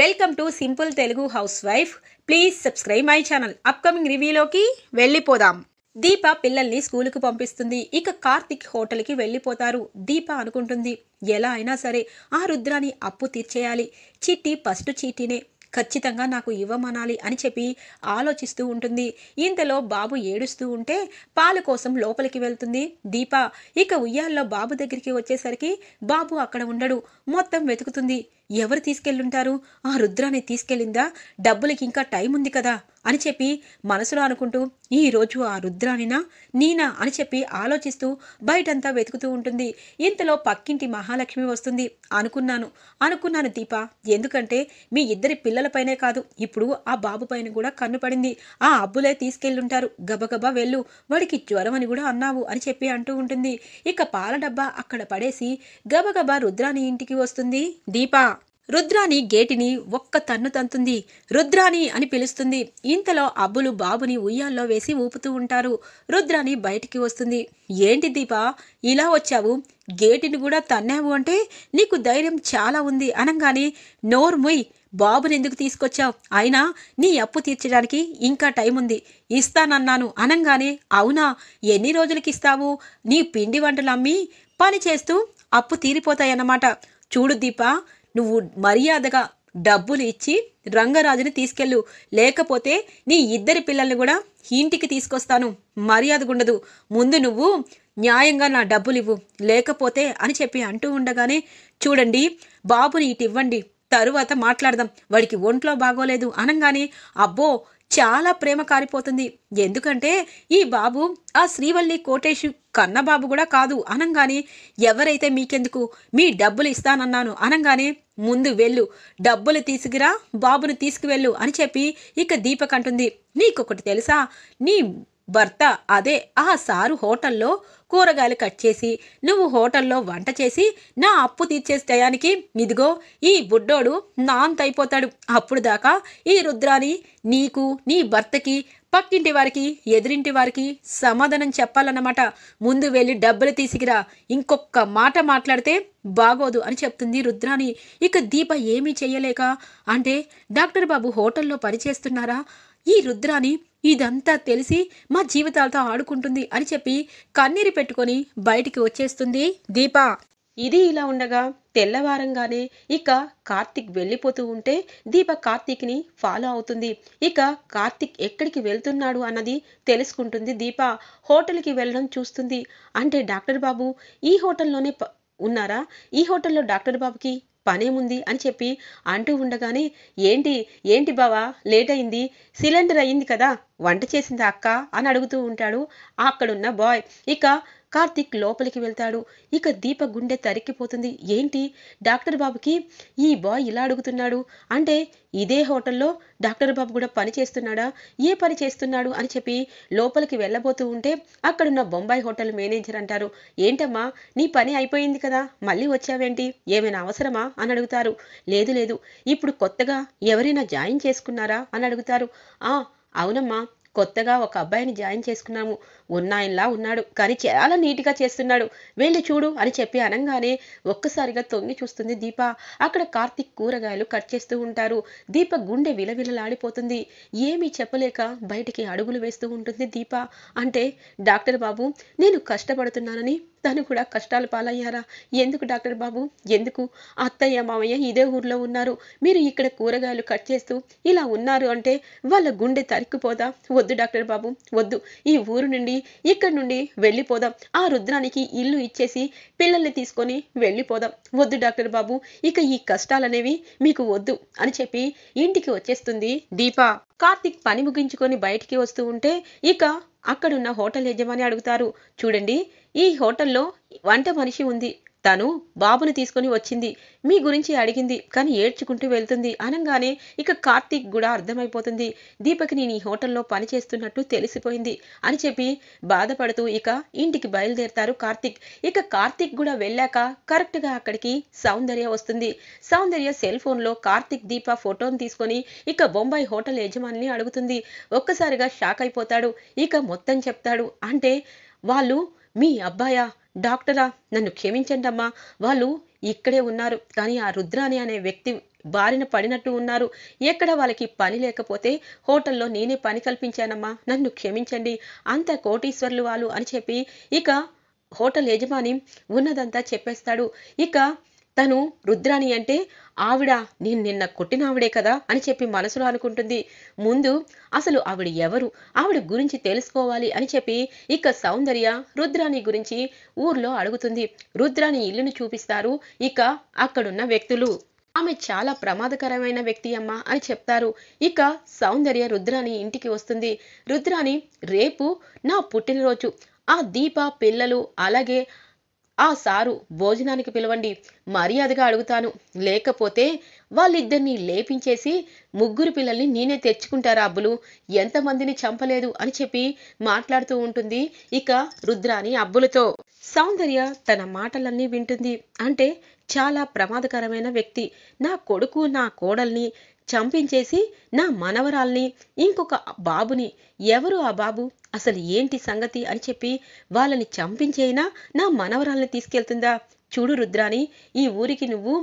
welcome to simple Telugu house wife please subscribe my channel upcoming రివ్యూలోకి వెళ్ళిపోదాం దీప పిల్లల్ని స్కూలుకు పంపిస్తుంది ఇక కార్తిక్ హోటల్కి వెళ్ళిపోతారు దీప అనుకుంటుంది ఎలా అయినా సరే ఆ రుద్రాని అప్పు తీర్చేయాలి చిట్టి ఫస్ట్ చీటీనే ఖచ్చితంగా నాకు ఇవ్వమనాలి అని చెప్పి ఆలోచిస్తూ ఉంటుంది ఇంతలో బాబు ఏడుస్తూ ఉంటే పాలు కోసం లోపలికి వెళ్తుంది దీప ఇక ఉయ్యాల్లో బాబు దగ్గరికి వచ్చేసరికి బాబు అక్కడ ఉండడు మొత్తం వెతుకుతుంది ఎవరు తీసుకెళ్ళుంటారు ఆ రుద్రాన్ని తీసుకెళ్ళిందా డబ్బులకి ఇంకా టైం ఉంది కదా అని చెప్పి మనసులో అనుకుంటూ ఈరోజు ఆ రుద్రానినా నీనా అని చెప్పి ఆలోచిస్తూ బయటంతా వెతుకుతూ ఉంటుంది ఇంతలో పక్కింటి మహాలక్ష్మి వస్తుంది అనుకున్నాను అనుకున్నాను దీప ఎందుకంటే మీ ఇద్దరి పిల్లలపైనే కాదు ఇప్పుడు ఆ బాబు పైన కూడా కన్ను పడింది ఆ అబ్బులే తీసుకెళ్ళుంటారు గబగబా వెళ్ళు వాడికి జ్వరం అని కూడా అన్నావు అని చెప్పి అంటూ ఉంటుంది ఇక పాల డబ్బా అక్కడ పడేసి గబగబా రుద్రాని ఇంటికి వస్తుంది దీపా రుద్రాని గేటిని ఒక్క తన్ను తంతుంది రుద్రాని అని పిలుస్తుంది ఇంతలో అబ్బులు బాబుని ఉయ్యాల్లో వేసి ఊపుతూ ఉంటారు రుద్రాని బయటికి వస్తుంది ఏంటి దీపా ఇలా వచ్చావు గేటిని కూడా తన్నావు అంటే నీకు ధైర్యం చాలా ఉంది అనగానే నోర్ముయ్ బాబుని ఎందుకు తీసుకొచ్చావు అయినా నీ అప్పు తీర్చడానికి ఇంకా టైం ఉంది ఇస్తానన్నాను అనంగానే అవునా ఎన్ని రోజులకి ఇస్తావు నీ పిండి వంటలు అమ్మి పని చేస్తూ అప్పు తీరిపోతాయన్నమాట చూడు దీపా నువ్వు మర్యాదగా డబ్బులు ఇచ్చి రంగరాజుని తీసుకెళ్ళు లేకపోతే నీ ఇద్దరి పిల్లల్ని కూడా ఇంటికి తీసుకొస్తాను మర్యాదగుండదు ముందు నువ్వు న్యాయంగా నా డబ్బులు ఇవ్వు లేకపోతే అని చెప్పి అంటూ ఉండగానే చూడండి బాబుని ఇటు ఇవ్వండి తరువాత మాట్లాడదాం వాడికి ఒంట్లో బాగోలేదు అనగానే అబ్బో చాలా ప్రేమ కారిపోతుంది ఎందుకంటే ఈ బాబు ఆ శ్రీవల్లి కోటేష్ కన్నబాబు కూడా కాదు అనంగానే ఎవరైతే మీకెందుకు మీ డబ్బులు ఇస్తానన్నాను అనంగానే ముందు వెళ్ళు డబ్బులు తీసుకురా బాబును తీసుకువెళ్ళు అని చెప్పి ఇక దీపక్ అంటుంది నీకొకటి తెలుసా నీ భర్త అదే ఆ సారు హోటల్లో కూరగాయలు కట్ చేసి నువ్వు హోటల్లో వంట చేసి నా అప్పు తీర్చేసి టయానికి ఇదిగో ఈ బుడ్డోడు నాంత అయిపోతాడు అప్పుడు దాకా ఈ రుద్రాని నీకు నీ భర్తకి పక్కింటి వారికి ఎదిరింటి వారికి సమాధానం చెప్పాలన్నమాట ముందు వెళ్ళి డబ్బులు తీసుకురా ఇంకొక మాట మాట్లాడితే బాగోదు అని చెప్తుంది రుద్రాని ఇక దీప ఏమీ చేయలేక అంటే డాక్టర్ బాబు హోటల్లో పనిచేస్తున్నారా ఈ రుద్రాని ఇదంతా తెలిసి మా జీవితాలతో ఆడుకుంటుంది అని చెప్పి కన్నీరు పెట్టుకొని బయటికి వచ్చేస్తుంది దీప ఇది ఇలా ఉండగా తెల్లవారంగానే ఇక కార్తిక్ వెళ్ళిపోతూ ఉంటే దీప కార్తిక్ని ఫాలో అవుతుంది ఇక కార్తిక్ ఎక్కడికి వెళ్తున్నాడు అన్నది తెలుసుకుంటుంది దీప హోటల్కి వెళ్ళడం చూస్తుంది అంటే డాక్టర్ బాబు ఈ హోటల్లోనే ఉన్నారా ఈ హోటల్లో డాక్టర్ బాబుకి పనేముంది అని చెప్పి అంటూ ఉండగానే ఏంటి ఏంటి బావా లేట్ అయింది సిలిండర్ అయింది కదా వంట చేసింది అక్క అని అడుగుతూ ఉంటాడు అక్కడున్న బాయ్ ఇక కార్తిక్ లోపలికి వెళ్తాడు ఇక దీప గుండె తరిక్కిపోతుంది ఏంటి డాక్టర్ బాబుకి ఈ బాయ్ ఇలా అడుగుతున్నాడు అంటే ఇదే హోటల్లో డాక్టర్ బాబు కూడా పని చేస్తున్నాడా ఏ పని చేస్తున్నాడు అని చెప్పి లోపలికి వెళ్ళబోతూ ఉంటే అక్కడున్న బొంబాయి హోటల్ మేనేజర్ అంటారు ఏంటమ్మా నీ పని అయిపోయింది కదా మళ్ళీ వచ్చావేంటి ఏమైనా అవసరమా అని అడుగుతారు లేదు లేదు ఇప్పుడు కొత్తగా ఎవరైనా జాయిన్ చేసుకున్నారా అని అడుగుతారు ఆ అవునమ్మా కొత్తగా ఒక అబ్బాయిని జాయిన్ చేసుకున్నాము ఉన్నాయనలా ఉన్నాడు కానీ చాలా నీట్గా చేస్తున్నాడు వెళ్ళి చూడు అని చెప్పి అనగానే ఒక్కసారిగా తొంగి చూస్తుంది దీప అక్కడ కార్తిక్ కూరగాయలు కట్ చేస్తూ ఉంటారు దీప గుండె విలవిలలాడిపోతుంది ఏమీ చెప్పలేక బయటికి అడుగులు వేస్తూ ఉంటుంది దీప అంటే డాక్టర్ బాబు నేను కష్టపడుతున్నానని తను కూడా కష్టాలు పాలయ్యారా ఎందుకు డాక్టర్ బాబు ఎందుకు అత్తయ్య మామయ్య ఇదే ఊర్లో ఉన్నారు మీరు ఇక్కడ కూరగాయలు కట్ చేస్తూ ఇలా ఉన్నారు అంటే వాళ్ళ గుండె తరిక్కుపోదా వద్దు డాక్టర్ బాబు వద్దు ఈ ఊరు నుండి ఇక్కడ నుండి వెళ్ళిపోదాం ఆ రుద్రానికి ఇల్లు ఇచ్చేసి పిల్లల్ని తీసుకొని వెళ్ళిపోదాం వద్దు డాక్టర్ బాబు ఇక ఈ కష్టాలనేవి మీకు వద్దు అని చెప్పి ఇంటికి వచ్చేస్తుంది దీప కార్తిక్ పని ముగించుకొని బయటికి వస్తూ ఉంటే ఇక అక్కడున్న హోటల్ యజమాని అడుగుతారు చూడండి ఈ హోటల్లో వంట మనిషి ఉంది తను బాబుని తీసుకుని వచ్చింది మీ గురించి అడిగింది కానీ ఏడ్చుకుంటూ వెళ్తుంది అనగానే ఇక కార్తీక్ కూడా అర్థమైపోతుంది దీపక్ని నీ హోటల్లో పనిచేస్తున్నట్టు తెలిసిపోయింది అని చెప్పి బాధపడుతూ ఇక ఇంటికి బయలుదేరతారు కార్తీక్ ఇక కార్తీక్ కూడా వెళ్ళాక కరెక్ట్గా అక్కడికి సౌందర్య వస్తుంది సౌందర్య సెల్ ఫోన్లో కార్తీక్ దీప ఫోటోని తీసుకొని ఇక బొంబాయి హోటల్ యజమానిని అడుగుతుంది ఒక్కసారిగా షాక్ అయిపోతాడు ఇక మొత్తం చెప్తాడు అంటే వాళ్ళు మీ అబ్బాయా డాక్టరా నన్ను క్షమించండి అమ్మా వాళ్ళు ఇక్కడే ఉన్నారు కానీ ఆ రుద్రాని అనే వ్యక్తి బారిన పడినట్టు ఉన్నారు ఎక్కడ వాళ్ళకి పని లేకపోతే హోటల్లో నేనే పని కల్పించానమ్మా నన్ను క్షమించండి అంత కోటీశ్వర్లు వాళ్ళు అని చెప్పి ఇక హోటల్ యజమాని ఉన్నదంతా చెప్పేస్తాడు ఇక తను రుద్రాణి అంటే ఆవిడ నేను నిన్న కొట్టిన ఆవిడే కదా అని చెప్పి మనసులో అనుకుంటుంది ముందు అసలు ఆవిడ ఎవరు ఆవిడ గురించి తెలుసుకోవాలి అని చెప్పి ఇక సౌందర్య రుద్రాణి గురించి ఊర్లో అడుగుతుంది రుద్రాణి ఇల్లును చూపిస్తారు ఇక అక్కడున్న వ్యక్తులు ఆమె చాలా ప్రమాదకరమైన వ్యక్తి అమ్మ అని చెప్తారు ఇక సౌందర్య రుద్రాణి ఇంటికి వస్తుంది రుద్రాణి రేపు నా పుట్టినరోజు ఆ దీప పిల్లలు అలాగే ఆ సారు భోజనానికి పిలవండి మర్యాదగా అడుగుతాను లేకపోతే వాళ్ళిద్దరినీ లేపించేసి ముగ్గురు పిల్లల్ని నేనే తెచ్చుకుంటారా అబ్బులు ఎంతమందిని చంపలేదు అని చెప్పి మాట్లాడుతూ ఉంటుంది ఇక రుద్రాని అబ్బులతో సౌందర్య తన మాటలన్నీ వింటుంది అంటే చాలా ప్రమాదకరమైన వ్యక్తి నా కొడుకు నా కోడల్ని చంపించేసి నా మనవరాల్ని ఇంకొక బాబుని ఎవరు ఆ బాబు అసలు ఏంటి సంగతి అని చెప్పి వాళ్ళని చంపించైనా నా మనవరాల్ని తీసుకెళ్తుందా చూడు రుద్రాని ఈ ఊరికి నువ్వు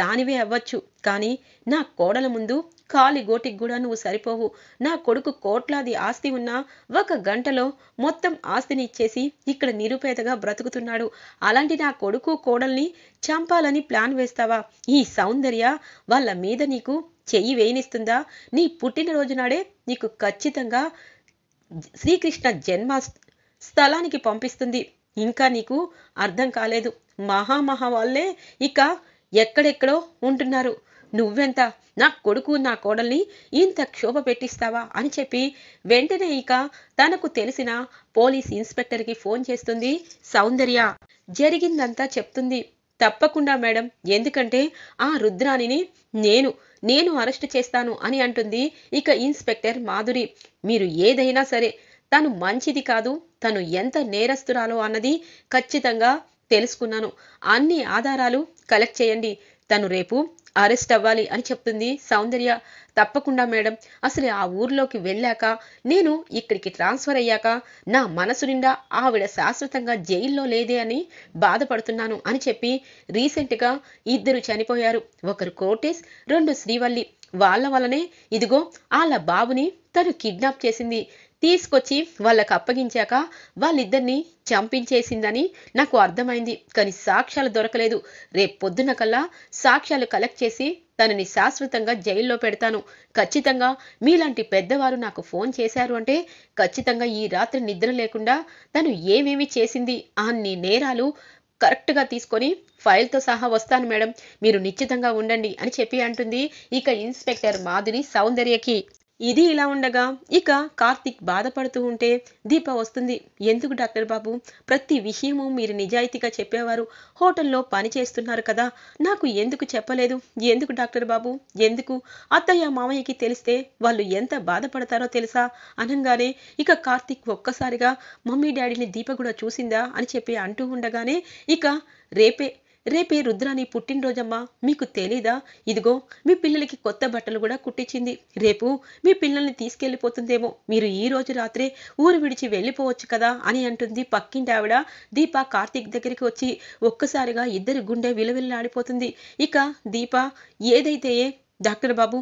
రానివే అవ్వచ్చు కానీ నా కోడల ముందు కాలి గోటికి కూడా నువ్వు సరిపోవు నా కొడుకు కోట్లాది ఆస్తి ఉన్నా ఒక గంటలో మొత్తం ఆస్తిని ఇచ్చేసి ఇక్కడ నిరుపేదగా బ్రతుకుతున్నాడు అలాంటి నా కొడుకు కోడల్ని చంపాలని ప్లాన్ వేస్తావా ఈ సౌందర్య వాళ్ళ మీద నీకు చెయ్యి వేయనిస్తుందా నీ పుట్టినరోజు నాడే నీకు ఖచ్చితంగా శ్రీకృష్ణ జన్మ స్థలానికి పంపిస్తుంది ఇంకా నీకు అర్థం కాలేదు మహామహా వాళ్ళే ఇక ఎక్కడెక్కడో ఉంటున్నారు నువ్వెంత నా కొడుకు నా కోడల్ని ఇంత క్షోభ పెట్టిస్తావా అని చెప్పి వెంటనే ఇక తనకు తెలిసిన పోలీస్ ఇన్స్పెక్టర్కి ఫోన్ చేస్తుంది సౌందర్య జరిగిందంతా చెప్తుంది తప్పకుండా మేడం ఎందుకంటే ఆ రుద్రాణిని నేను నేను అరెస్ట్ చేస్తాను అని అంటుంది ఇక ఇన్స్పెక్టర్ మాధురి మీరు ఏదైనా సరే తను మంచిది కాదు తను ఎంత నేరస్తురాలో అన్నది ఖచ్చితంగా తెలుసుకున్నాను అన్ని ఆధారాలు కలెక్ట్ చేయండి తను రేపు అరెస్ట్ అవ్వాలి అని చెప్తుంది సౌందర్య తప్పకుండా మేడం అసలు ఆ ఊర్లోకి వెళ్ళాక నేను ఇక్కడికి ట్రాన్స్ఫర్ అయ్యాక నా మనసు నిండా ఆవిడ శాశ్వతంగా జైల్లో లేదే అని బాధపడుతున్నాను అని చెప్పి రీసెంట్గా ఇద్దరు చనిపోయారు ఒకరు కోటేష్ రెండు శ్రీవల్లి వాళ్ళ వలనే ఇదిగో వాళ్ళ బాబుని తను కిడ్నాప్ చేసింది తీసుకొచ్చి వాళ్ళకు అప్పగించాక వాళ్ళిద్దరినీ చంపించేసిందని నాకు అర్థమైంది కానీ సాక్ష్యాలు దొరకలేదు పొద్దున కల్లా సాక్ష్యాలు కలెక్ట్ చేసి తనని శాశ్వతంగా జైల్లో పెడతాను ఖచ్చితంగా మీలాంటి పెద్దవారు నాకు ఫోన్ చేశారు అంటే ఖచ్చితంగా ఈ రాత్రి నిద్ర లేకుండా తను ఏమేమి చేసింది అన్ని నేరాలు కరెక్ట్గా తీసుకొని ఫైల్తో సహా వస్తాను మేడం మీరు నిశ్చితంగా ఉండండి అని చెప్పి అంటుంది ఇక ఇన్స్పెక్టర్ మాధురి సౌందర్యకి ఇది ఇలా ఉండగా ఇక కార్తిక్ బాధపడుతూ ఉంటే దీప వస్తుంది ఎందుకు డాక్టర్ బాబు ప్రతి విషయము మీరు నిజాయితీగా చెప్పేవారు హోటల్లో పని చేస్తున్నారు కదా నాకు ఎందుకు చెప్పలేదు ఎందుకు డాక్టర్ బాబు ఎందుకు అత్తయ్య మామయ్యకి తెలిస్తే వాళ్ళు ఎంత బాధపడతారో తెలుసా అనగానే ఇక కార్తిక్ ఒక్కసారిగా మమ్మీ డాడీని దీప కూడా చూసిందా అని చెప్పి అంటూ ఉండగానే ఇక రేపే రేపే రుద్రాని పుట్టినరోజమ్మా మీకు తెలీదా ఇదిగో మీ పిల్లలకి కొత్త బట్టలు కూడా కుట్టించింది రేపు మీ పిల్లల్ని తీసుకెళ్లిపోతుందేమో మీరు ఈ రోజు రాత్రే ఊరు విడిచి వెళ్ళిపోవచ్చు కదా అని అంటుంది పక్కింటి ఆవిడ దీప కార్తీక్ దగ్గరికి వచ్చి ఒక్కసారిగా ఇద్దరి గుండె విలవిల్లాడిపోతుంది ఇక దీప ఏదైతే డాక్టర్ బాబు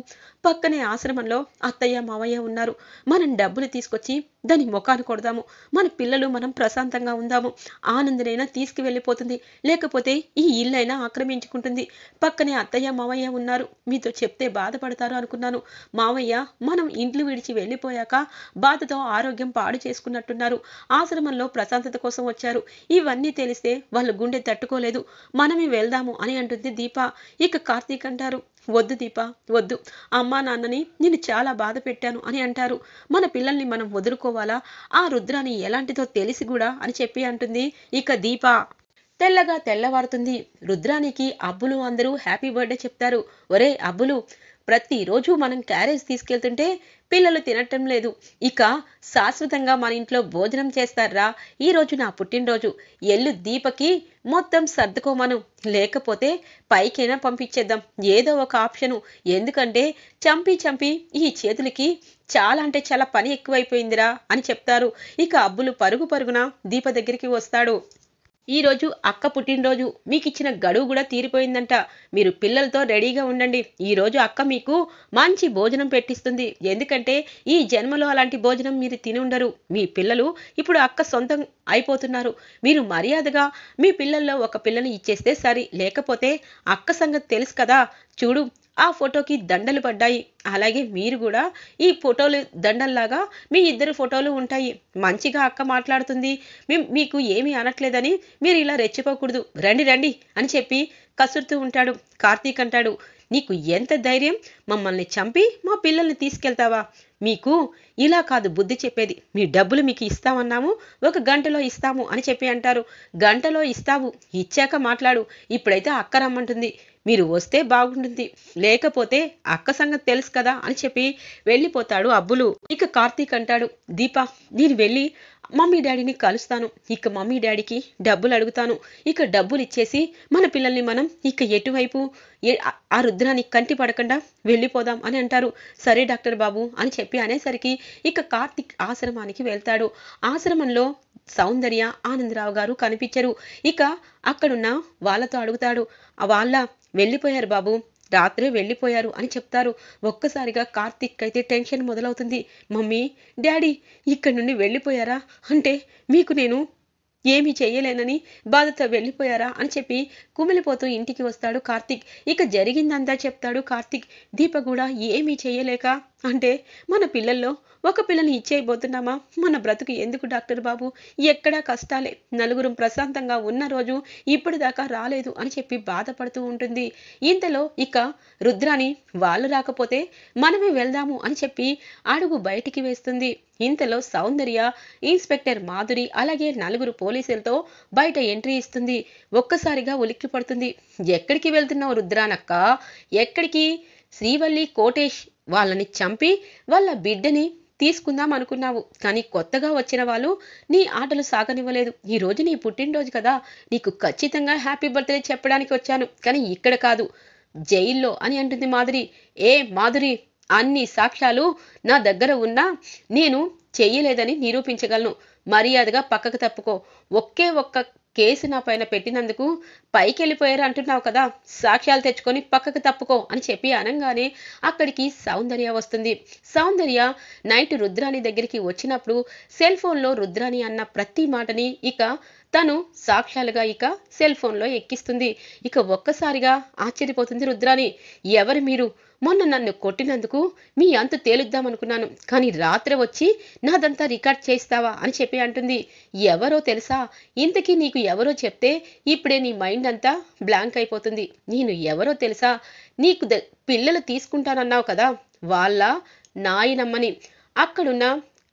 పక్కనే ఆశ్రమంలో అత్తయ్య మావయ్య ఉన్నారు మనం డబ్బులు తీసుకొచ్చి దాని ముఖాన్ని కొడదాము మన పిల్లలు మనం ప్రశాంతంగా ఉందాము ఆనందనైనా తీసుకువెళ్ళిపోతుంది లేకపోతే ఈ ఇల్లైనా ఆక్రమించుకుంటుంది పక్కనే అత్తయ్య మావయ్య ఉన్నారు మీతో చెప్తే బాధపడతారు అనుకున్నాను మావయ్య మనం ఇంట్లు విడిచి వెళ్ళిపోయాక బాధతో ఆరోగ్యం పాడు చేసుకున్నట్టున్నారు ఆశ్రమంలో ప్రశాంతత కోసం వచ్చారు ఇవన్నీ తెలిస్తే వాళ్ళ గుండె తట్టుకోలేదు మనమే వెళ్దాము అని అంటుంది దీప ఇక కార్తీక్ అంటారు వద్దు దీప వద్దు అమ్మా నాన్నని నేను చాలా బాధ పెట్టాను అని అంటారు మన పిల్లల్ని మనం వదులుకోవాలా ఆ రుద్రాని ఎలాంటిదో తెలిసి కూడా అని చెప్పి అంటుంది ఇక దీప తెల్లగా తెల్లవారుతుంది రుద్రానికి అబ్బులు అందరూ హ్యాపీ బర్త్డే చెప్తారు ఒరే అబ్బులు ప్రతిరోజు మనం క్యారేజ్ తీసుకెళ్తుంటే పిల్లలు తినటం లేదు ఇక శాశ్వతంగా మన ఇంట్లో భోజనం చేస్తారా ఈరోజు నా పుట్టినరోజు ఎల్లు దీపకి మొత్తం సర్దుకోమను లేకపోతే పైకైనా పంపించేద్దాం ఏదో ఒక ఆప్షను ఎందుకంటే చంపి చంపి ఈ చేతులకి చాలా అంటే చాలా పని ఎక్కువైపోయిందిరా అని చెప్తారు ఇక అబ్బులు పరుగు పరుగున దీప దగ్గరికి వస్తాడు ఈరోజు అక్క పుట్టినరోజు మీకు ఇచ్చిన గడువు కూడా తీరిపోయిందంట మీరు పిల్లలతో రెడీగా ఉండండి ఈరోజు అక్క మీకు మంచి భోజనం పెట్టిస్తుంది ఎందుకంటే ఈ జన్మలో అలాంటి భోజనం మీరు తిని ఉండరు మీ పిల్లలు ఇప్పుడు అక్క సొంతం అయిపోతున్నారు మీరు మర్యాదగా మీ పిల్లల్లో ఒక పిల్లని ఇచ్చేస్తే సరి లేకపోతే అక్క సంగతి తెలుసు కదా చూడు ఆ ఫోటోకి దండలు పడ్డాయి అలాగే మీరు కూడా ఈ ఫోటోలు దండల్లాగా మీ ఇద్దరు ఫోటోలు ఉంటాయి మంచిగా అక్క మాట్లాడుతుంది మీకు ఏమీ అనట్లేదని మీరు ఇలా రెచ్చిపోకూడదు రండి రండి అని చెప్పి కసురుతూ ఉంటాడు కార్తీక్ అంటాడు నీకు ఎంత ధైర్యం మమ్మల్ని చంపి మా పిల్లల్ని తీసుకెళ్తావా మీకు ఇలా కాదు బుద్ధి చెప్పేది మీ డబ్బులు మీకు ఇస్తామన్నాము ఒక గంటలో ఇస్తాము అని చెప్పి అంటారు గంటలో ఇస్తావు ఇచ్చాక మాట్లాడు ఇప్పుడైతే అక్క రమ్మంటుంది మీరు వస్తే బాగుంటుంది లేకపోతే అక్క సంగతి తెలుసు కదా అని చెప్పి వెళ్ళిపోతాడు అబ్బులు ఇక కార్తీక్ అంటాడు దీప నేను వెళ్ళి మమ్మీ డాడీని కలుస్తాను ఇక మమ్మీ డాడీకి డబ్బులు అడుగుతాను ఇక డబ్బులు ఇచ్చేసి మన పిల్లల్ని మనం ఇక ఎటువైపు ఆ రుద్రానికి కంటి పడకుండా వెళ్ళిపోదాం అని అంటారు సరే డాక్టర్ బాబు అని చెప్పి అనేసరికి ఇక కార్తిక్ ఆశ్రమానికి వెళ్తాడు ఆశ్రమంలో సౌందర్య ఆనందరావు గారు కనిపించరు ఇక అక్కడున్న వాళ్ళతో అడుగుతాడు వాళ్ళ వెళ్ళిపోయారు బాబు రాత్రే వెళ్ళిపోయారు అని చెప్తారు ఒక్కసారిగా కార్తిక్ అయితే టెన్షన్ మొదలవుతుంది మమ్మీ డాడీ ఇక్కడి నుండి వెళ్ళిపోయారా అంటే మీకు నేను ఏమి చేయలేనని బాధతో వెళ్ళిపోయారా అని చెప్పి కుమిలిపోతూ ఇంటికి వస్తాడు కార్తిక్ ఇక జరిగిందంతా చెప్తాడు కార్తిక్ దీప కూడా ఏమీ చేయలేక అంటే మన పిల్లల్లో ఒక పిల్లని ఇచ్చేయబోతున్నామా మన బ్రతుకు ఎందుకు డాక్టర్ బాబు ఎక్కడా కష్టాలే నలుగురం ప్రశాంతంగా ఉన్న రోజు ఇప్పటిదాకా రాలేదు అని చెప్పి బాధపడుతూ ఉంటుంది ఇంతలో ఇక రుద్రాని వాళ్ళు రాకపోతే మనమే వెళ్దాము అని చెప్పి అడుగు బయటికి వేస్తుంది ఇంతలో సౌందర్య ఇన్స్పెక్టర్ మాధురి అలాగే నలుగురు పోలీసులతో బయట ఎంట్రీ ఇస్తుంది ఒక్కసారిగా ఉలిక్కి పడుతుంది ఎక్కడికి వెళ్తున్నావు రుద్రానక్క ఎక్కడికి శ్రీవల్లి కోటేష్ వాళ్ళని చంపి వాళ్ళ బిడ్డని తీసుకుందాం అనుకున్నావు కానీ కొత్తగా వచ్చిన వాళ్ళు నీ ఆటలు సాగనివ్వలేదు ఈ రోజు నీ పుట్టినరోజు కదా నీకు ఖచ్చితంగా హ్యాపీ బర్త్డే చెప్పడానికి వచ్చాను కానీ ఇక్కడ కాదు జైల్లో అని అంటుంది మాధురి ఏ మాధురి అన్ని సాక్ష్యాలు నా దగ్గర ఉన్నా నేను చెయ్యలేదని నిరూపించగలను మర్యాదగా పక్కకు తప్పుకో ఒకే ఒక్క కేసు నా పైన పెట్టినందుకు పైకి వెళ్ళిపోయారు అంటున్నావు కదా సాక్ష్యాలు తెచ్చుకొని పక్కకు తప్పుకో అని చెప్పి అనగానే అక్కడికి సౌందర్య వస్తుంది సౌందర్య నైట్ రుద్రాణి దగ్గరికి వచ్చినప్పుడు సెల్ ఫోన్లో రుద్రాణి అన్న ప్రతి మాటని ఇక తను సాక్ష్యాలుగా ఇక సెల్ ఫోన్లో ఎక్కిస్తుంది ఇక ఒక్కసారిగా ఆశ్చర్యపోతుంది రుద్రాణి ఎవరు మీరు మొన్న నన్ను కొట్టినందుకు మీ అంత తేలుద్దామనుకున్నాను కానీ రాత్రి వచ్చి నాదంతా రికార్డ్ చేస్తావా అని చెప్పి అంటుంది ఎవరో తెలుసా ఇంతకీ నీకు ఎవరో చెప్తే ఇప్పుడే నీ మైండ్ అంతా బ్లాంక్ అయిపోతుంది నేను ఎవరో తెలుసా నీకు పిల్లలు తీసుకుంటానన్నావు కదా వాళ్ళ నాయనమ్మని అక్కడున్న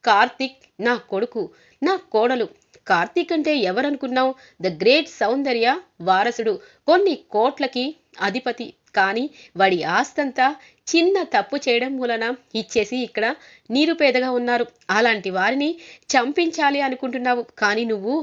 కార్తిక్ నా కొడుకు నా కోడలు కార్తీక్ అంటే ఎవరనుకున్నావు ద గ్రేట్ సౌందర్య వారసుడు కొన్ని కోట్లకి అధిపతి కానీ వాడి ఆస్తంతా చిన్న తప్పు చేయడం మూలన ఇచ్చేసి ఇక్కడ నిరుపేదగా ఉన్నారు అలాంటి వారిని చంపించాలి అనుకుంటున్నావు కానీ నువ్వు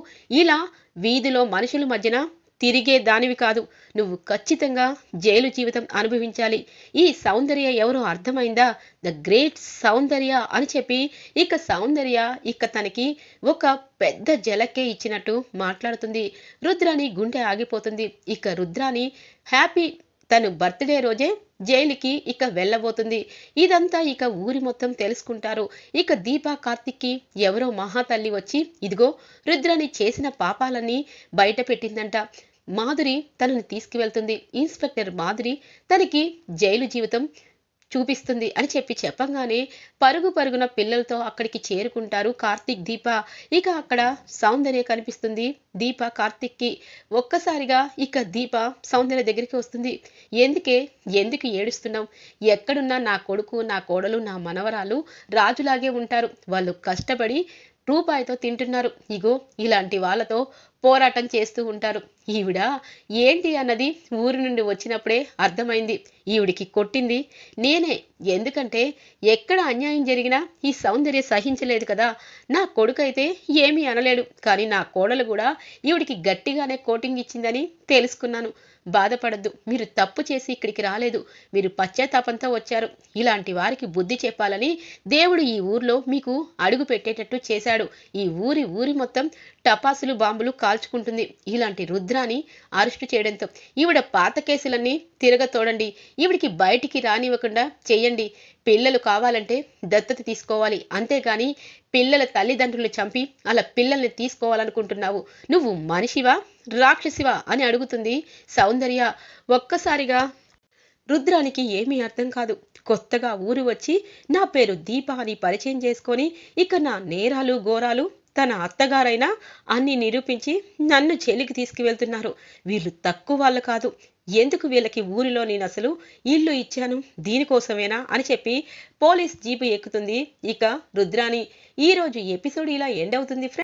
ఇలా వీధిలో మనుషుల మధ్యన తిరిగే దానివి కాదు నువ్వు ఖచ్చితంగా జైలు జీవితం అనుభవించాలి ఈ సౌందర్య ఎవరో అర్థమైందా ద గ్రేట్ సౌందర్య అని చెప్పి ఇక సౌందర్య ఇక తనకి ఒక పెద్ద జలకే ఇచ్చినట్టు మాట్లాడుతుంది రుద్రాని గుండె ఆగిపోతుంది ఇక రుద్రాని హ్యాపీ తను బర్త్డే రోజే జైలుకి ఇక వెళ్ళబోతుంది ఇదంతా ఇక ఊరి మొత్తం తెలుసుకుంటారు ఇక దీపా కార్తిక్కి ఎవరో మహాతల్లి వచ్చి ఇదిగో రుద్రని చేసిన పాపాలన్నీ బయట పెట్టిందంట మాధురి తనని తీసుకువెళ్తుంది ఇన్స్పెక్టర్ మాధురి తనకి జైలు జీవితం చూపిస్తుంది అని చెప్పి చెప్పంగానే పరుగు పరుగున పిల్లలతో అక్కడికి చేరుకుంటారు కార్తీక్ దీప ఇక అక్కడ సౌందర్య కనిపిస్తుంది దీప కి ఒక్కసారిగా ఇక దీప సౌందర్య దగ్గరికి వస్తుంది ఎందుకే ఎందుకు ఏడుస్తున్నాం ఎక్కడున్నా నా కొడుకు నా కోడలు నా మనవరాలు రాజులాగే ఉంటారు వాళ్ళు కష్టపడి రూపాయితో తింటున్నారు ఇగో ఇలాంటి వాళ్ళతో పోరాటం చేస్తూ ఉంటారు ఈవిడ ఏంటి అన్నది ఊరి నుండి వచ్చినప్పుడే అర్థమైంది ఈవిడికి కొట్టింది నేనే ఎందుకంటే ఎక్కడ అన్యాయం జరిగినా ఈ సౌందర్య సహించలేదు కదా నా కొడుకైతే ఏమీ అనలేడు కానీ నా కోడలు కూడా ఈవిడికి గట్టిగానే కోటింగ్ ఇచ్చిందని తెలుసుకున్నాను బాధపడద్దు మీరు తప్పు చేసి ఇక్కడికి రాలేదు మీరు పశ్చాత్తాపంతో వచ్చారు ఇలాంటి వారికి బుద్ధి చెప్పాలని దేవుడు ఈ ఊర్లో మీకు అడుగు పెట్టేటట్టు చేశాడు ఈ ఊరి ఊరి మొత్తం టపాసులు బాంబులు కాల్చుకుంటుంది ఇలాంటి రుద్రాని అరెస్టు చేయడంతో ఈవిడ పాత కేసులన్నీ తిరగతోడండి ఈవిడికి బయటికి రానివ్వకుండా చేయండి పిల్లలు కావాలంటే దత్తత తీసుకోవాలి అంతేగాని పిల్లల తల్లిదండ్రులు చంపి అలా పిల్లల్ని తీసుకోవాలనుకుంటున్నావు నువ్వు మనిషివా రాక్షసివా అని అడుగుతుంది సౌందర్య ఒక్కసారిగా రుద్రానికి ఏమీ అర్థం కాదు కొత్తగా ఊరు వచ్చి నా పేరు దీప అని పరిచయం చేసుకొని ఇక నా నేరాలు ఘోరాలు తన అత్తగారైనా అన్ని నిరూపించి నన్ను జైలుకి తీసుకువెళ్తున్నారు వీళ్ళు తక్కువ వాళ్ళు కాదు ఎందుకు వీళ్ళకి ఊరిలో నేను అసలు ఇల్లు ఇచ్చాను దీనికోసమేనా అని చెప్పి పోలీస్ జీపు ఎక్కుతుంది ఇక రుద్రాని ఈరోజు ఎపిసోడ్ ఇలా ఎండ్ అవుతుంది